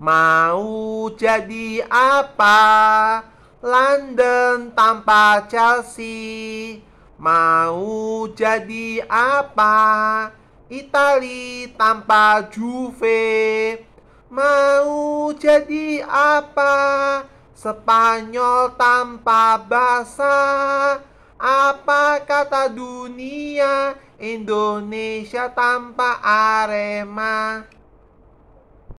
Mau jadi apa? London tanpa Chelsea. Mau jadi apa? Itali tanpa Juve. Mau jadi apa? Spanyol tanpa bahasa. Apa kata dunia Indonesia tanpa Arema?